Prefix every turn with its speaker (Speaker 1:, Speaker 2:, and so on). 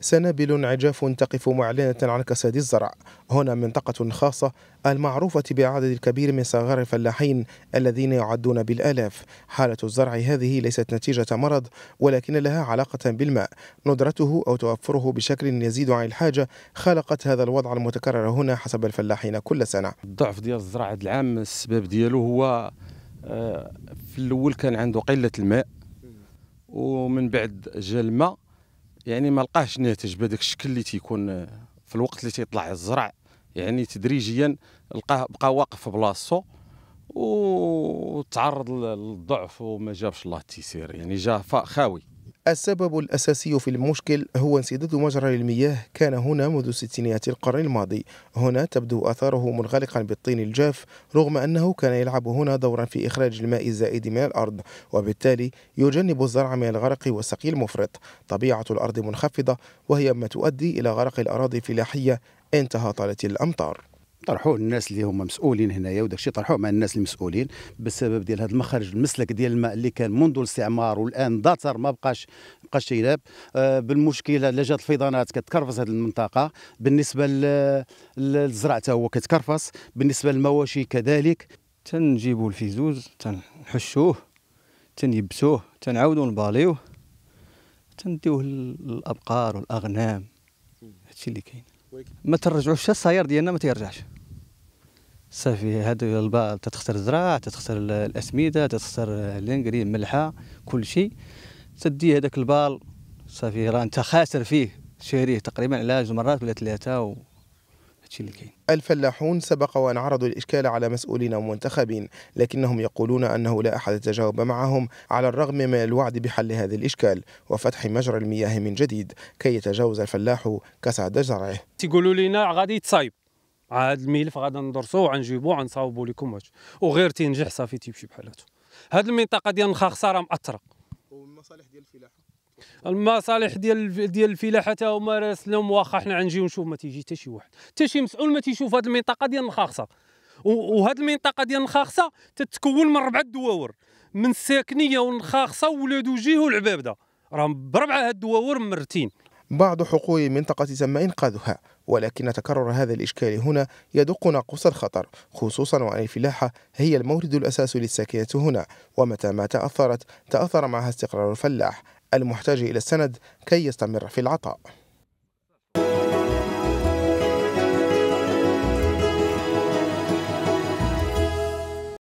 Speaker 1: سنابل عجاف تقف معلنة عن كساد الزرع هنا منطقة خاصة المعروفة بعدد الكبير من صغار الفلاحين الذين يعدون بالآلاف حالة الزرع هذه ليست نتيجة مرض ولكن لها علاقة بالماء ندرته أو توفره بشكل يزيد عن الحاجة خلقت هذا الوضع المتكرر هنا حسب الفلاحين كل سنة
Speaker 2: الضعف ديال الزرع العام السبب ديالو هو آه، في الأول كان عنده قلة الماء ومن بعد جا الماء يعني ما لقاهش ناتج بهذاك الشكل اللي تيكون آه، في الوقت اللي تيطلع الزرع يعني تدريجيا لقاه بقى واقف في بلاصتو وتعرض للضعف وما جابش الله التيسير يعني جا خاوي
Speaker 1: السبب الأساسي في المشكل هو انسداد مجرى المياه كان هنا منذ ستينيات القرن الماضي هنا تبدو أثاره منغلقا بالطين الجاف رغم أنه كان يلعب هنا دورا في إخراج الماء الزائد من الأرض وبالتالي يجنب الزرع من الغرق والسقي المفرط طبيعة الأرض منخفضة وهي ما تؤدي إلى غرق الأراضي
Speaker 3: الفلاحية إن تهاطلت الأمطار طرحوه الناس اللي هما مسؤولين هنايا وداك الشيء طرحوه مع الناس اللي مسؤولين ديال هذا المخرج المسلك ديال الماء اللي كان منذ الاستعمار والان داتر ما بقاش بقاش يلعب آه، بالمشكله اللي جات الفيضانات كتكرفس هذه المنطقه بالنسبه للزرع حتى هو كتكرفس بالنسبه للمواشي كذلك
Speaker 4: تنجيبوا الفيزوز تنحشوه تنيبسوه تنعاودوا نباليوه تنديوه للابقار والاغنام هادشي اللي كاين ما ترجعوش السيار ديالنا ما تيرجعش صافي هذا الباء تتخسر الزراع تتخسر الاسمده تتخسر الانجري الملحه كل شيء تدي هذاك البال صافي راه انت خاسر فيه شاريه تقريبا على جوج مرات ولا ثلاثه هادشي اللي كاين
Speaker 1: الفلاحون سبق وأن عرضوا الإشكال على مسؤولين ومنتخبين لكنهم يقولون أنه لا أحد تجاوب معهم على الرغم من الوعد بحل هذا الإشكال وفتح مجرى المياه من جديد كي يتجاوز الفلاح كساد زرعه
Speaker 5: تيقولوا لنا غادي يتصايب عاد الملف غادي ندرسوه وغنجيبو وغنصاوبو لكم واش وغير تينجح صافي تيمشي بحالاتو هذه المنطقه ديال الخاخصه راه مأثره والمصالح ديال الفلاحه المصالح ديال ديال الفلاحه حتى هما راسلهم واخا حنا غنجيو نشوف ما تيجي حتى شي واحد حتى شي مسؤول ما تيشوف هذه المنطقه ديال الخاخصه وهذه المنطقه ديال الخاخصه تتكون من اربعه الدواور من الساكنيه والنخاخصه وجيه والعبابده راهم بربعه هاد الدواور مرتين
Speaker 1: بعض حقول المنطقة تم إنقاذها ولكن تكرر هذا الإشكال هنا يدق ناقوس الخطر خصوصا وأن الفلاحة هي المورد الأساسي للساكنة هنا ومتى ما تأثرت تأثر معها استقرار الفلاح المحتاج إلى السند كي يستمر في العطاء